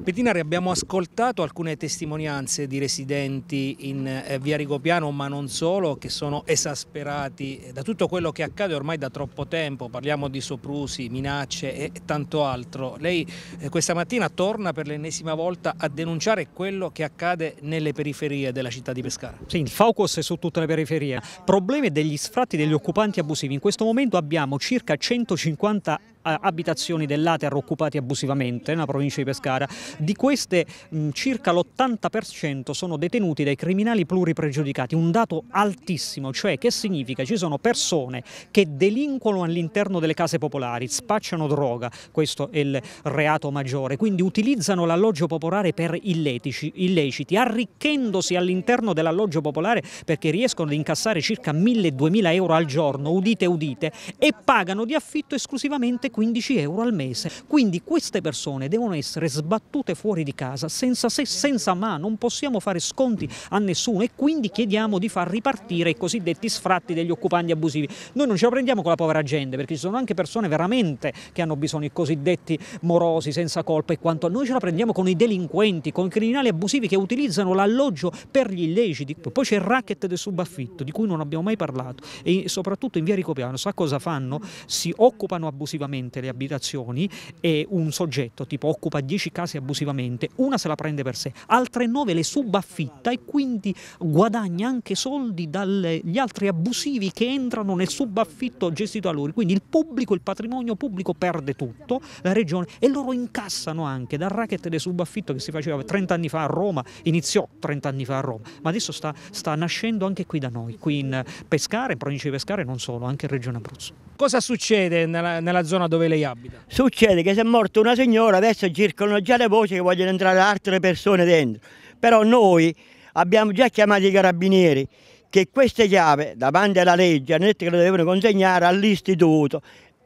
Bettinari abbiamo ascoltato alcune testimonianze di residenti in eh, via Rigopiano ma non solo che sono esasperati eh, da tutto quello che accade ormai da troppo tempo, parliamo di soprusi, minacce e tanto altro. Lei eh, questa mattina torna per l'ennesima volta a denunciare quello che accade nelle periferie della città di Pescara. Sì, il focus è su tutte le periferie. Problemi degli sfratti degli occupanti abusivi. In questo momento abbiamo circa 150 abitazioni dell'Ater occupati abusivamente nella provincia di Pescara. Di queste circa l'80% sono detenuti dai criminali pluripregiudicati, un dato altissimo, cioè che significa? Ci sono persone che delinquono all'interno delle case popolari, spacciano droga, questo è il reato maggiore, quindi utilizzano l'alloggio popolare per illetici, illeciti, arricchendosi all'interno dell'alloggio popolare perché riescono ad incassare circa 1.000-2.000 euro al giorno, udite udite, e pagano di affitto esclusivamente 15 euro al mese. Quindi queste persone devono essere sbattute fuori di casa senza se, senza ma, non possiamo fare sconti a nessuno e quindi chiediamo di far ripartire i cosiddetti sfratti degli occupanti abusivi. Noi non ce la prendiamo con la povera gente perché ci sono anche persone veramente che hanno bisogno, i cosiddetti morosi, senza colpa e quanto. Noi ce la prendiamo con i delinquenti, con i criminali abusivi che utilizzano l'alloggio per gli illeciti. Poi c'è il racket del subaffitto di cui non abbiamo mai parlato e soprattutto in via Ricopiano, sa cosa fanno? Si occupano abusivamente abusivamente le abitazioni e un soggetto tipo occupa 10 case abusivamente, una se la prende per sé, altre 9 le subaffitta e quindi guadagna anche soldi dagli altri abusivi che entrano nel subaffitto gestito a lui. Quindi il pubblico, il patrimonio pubblico perde tutto, la regione e loro incassano anche dal racket del subaffitto che si faceva 30 anni fa a Roma, iniziò 30 anni fa a Roma, ma adesso sta, sta nascendo anche qui da noi, qui in Pescare, in provincia di Pescare e non solo, anche in Regione Abruzzo. Cosa succede nella, nella zona dove lei abita? Succede che se è morta una signora, adesso circolano già le voci che vogliono entrare altre persone dentro. Però noi abbiamo già chiamato i carabinieri che queste chiavi, davanti alla legge, hanno detto che le devono consegnare all'istituto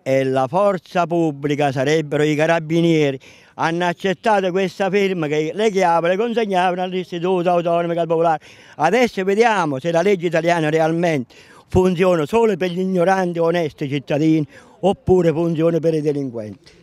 e la forza pubblica sarebbero i carabinieri hanno accettato questa firma che le chiavi le consegnavano all'istituto autonomo del popolare adesso vediamo se la legge italiana realmente funziona solo per gli ignoranti onesti cittadini oppure punzione per i delinquenti.